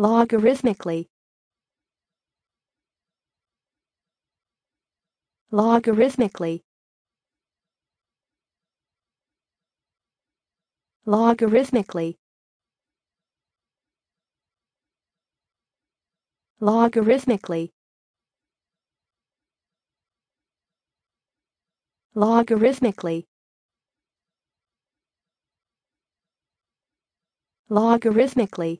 logarithmically logarithmically logarithmically logarithmically logarithmically logarithmically